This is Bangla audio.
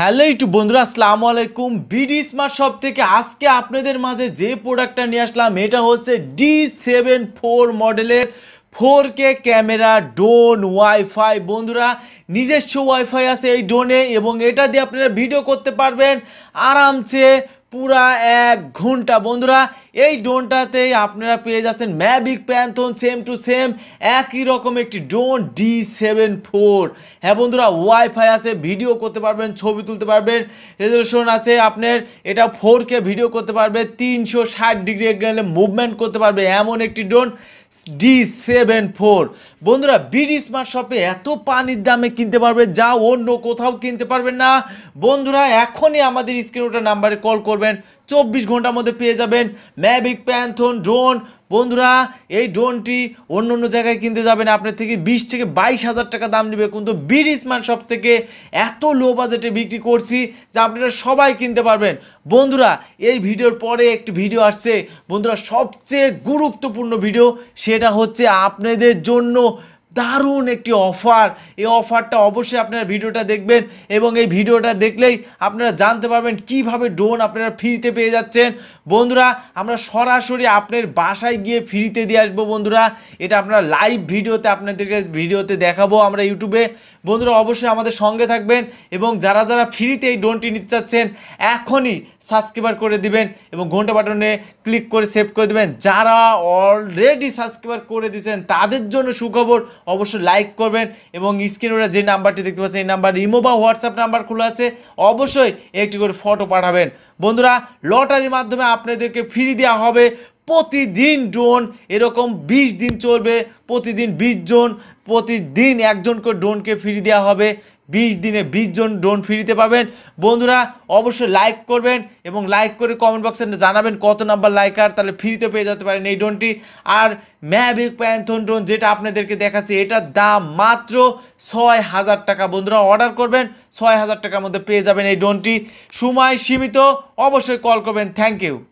হ্যালো একটু বন্ধুরা আসসালামু আলাইকুম বিডি স্মার্ট শপ থেকে আজকে আপনাদের মাঝে যে প্রোডাক্টটা নিয়ে আসলাম এটা হচ্ছে ডি সেভেন ফোর মডেলের four K camera drone WiFi বন্ধুরা নিজস্ব ওয়াইফাই আছে এই ডোনে এবং এটা দিয়ে আপনারা ভিডিও করতে পারবেন আরামসে পুরা এক ঘন্টা বন্ধুরা এই ড্রোনটাতেই আপনারা পেয়ে যাচ্ছেন Mavic Phantom same to same একই রকম একটি ড্রোন ডি সেভেন ফোর হ্যাঁ বন্ধুরা ওয়াইফাই আছে ভিডিও করতে পারবেন ছবি তুলতে পারবেন রেজলেশন আছে আপনার এটা ফোর কে ভিডিও করতে পারবে তিনশো ষাট ডিগ্রি গেলে মুভমেন্ট করতে পারবে এমন একটি ড্রোন ডি সেভেন ফোর বন্ধুরা বিডি স্মার্ট শপে এত পানির দামে কিনতে পারবে যা অন্য কোথাও কিনতে পারবেন না বন্ধুরা এখনই আমাদের স্ক্রিন ওটা নাম্বারে কল করবেন চব্বিশ ঘন্টার মধ্যে পেয়ে যাবেন ম্যাভিক প্যান্থন ড্রোন বন্ধুরা এই ড্রোনটি অন্য অন্য জায়গায় কিনতে যাবেন আপনার থেকে বিশ থেকে বাইশ হাজার টাকা দাম নেবে কিন্তু বিরিশ মান সব থেকে এত লো বাজেটে বিক্রি করছি যে আপনারা সবাই কিনতে পারবেন বন্ধুরা এই ভিডিওর পরে একটি ভিডিও আসছে বন্ধুরা সবচেয়ে গুরুত্বপূর্ণ ভিডিও সেটা হচ্ছে আপনাদের জন্য দারুণ একটি অফার এই অফারটা অবশ্যই আপনারা ভিডিওটা দেখবেন এবং এই ভিডিওটা দেখলেই আপনারা জানতে পারবেন কিভাবে ড্রোন আপনারা ফ্রিতে পেয়ে যাচ্ছেন বন্ধুরা আমরা সরাসরি আপনার বাসায় গিয়ে ফ্রিতে দিয়ে আসবো বন্ধুরা এটা আপনারা লাইভ ভিডিওতে আপনাদেরকে ভিডিওতে দেখাবো আমরা ইউটিউবে বন্ধুরা অবশ্যই আমাদের সঙ্গে থাকবেন এবং যারা যারা ফ্রিতে এই ড্রোনটি নিতে চাচ্ছেন এখনই সাবস্ক্রাইবার করে দিবেন এবং ঘন্টা বাটনে ক্লিক করে সেভ করে দেবেন যারা অলরেডি সাবস্ক্রাইবার করে দিয়েছেন তাদের জন্য সুখবর অবশ্যই লাইক করবেন এবং স্ক্রিনে যে নাম্বারটি দেখতে পাচ্ছেন এই নাম্বার রিমো বা হোয়াটসঅ্যাপ নাম্বার খোলা আছে অবশ্যই একটি করে ফটো পাঠাবেন বন্ধুরা লটারির মাধ্যমে আপনাদেরকে ফ্রি দেওয়া হবে প্রতিদিন ড্রোন এরকম ২০ দিন চলবে প্রতিদিন বিশ জন প্রতিদিন একজন করে ড্রোনকে ফ্রি দেওয়া হবে বিশ দিনে বিশ জন ড্রোন ফ্রিতে পাবেন বন্ধুরা অবশ্যই লাইক করবেন এবং লাইক করে কমেন্ট বক্সে জানাবেন কত নাম্বার লাইক আর তাহলে ফ্রিতে পেয়ে যেতে পারেন এই ড্রোনটি আর ম্যাভিক প্যান্থন ড্রোন যেটা আপনাদেরকে দেখাচ্ছি এটার দাম মাত্র ছয় হাজার টাকা বন্ধুরা অর্ডার করবেন ছয় হাজার টাকার মধ্যে পেয়ে যাবেন এই ড্রোনটি সময় সীমিত অবশ্যই কল করবেন থ্যাংক ইউ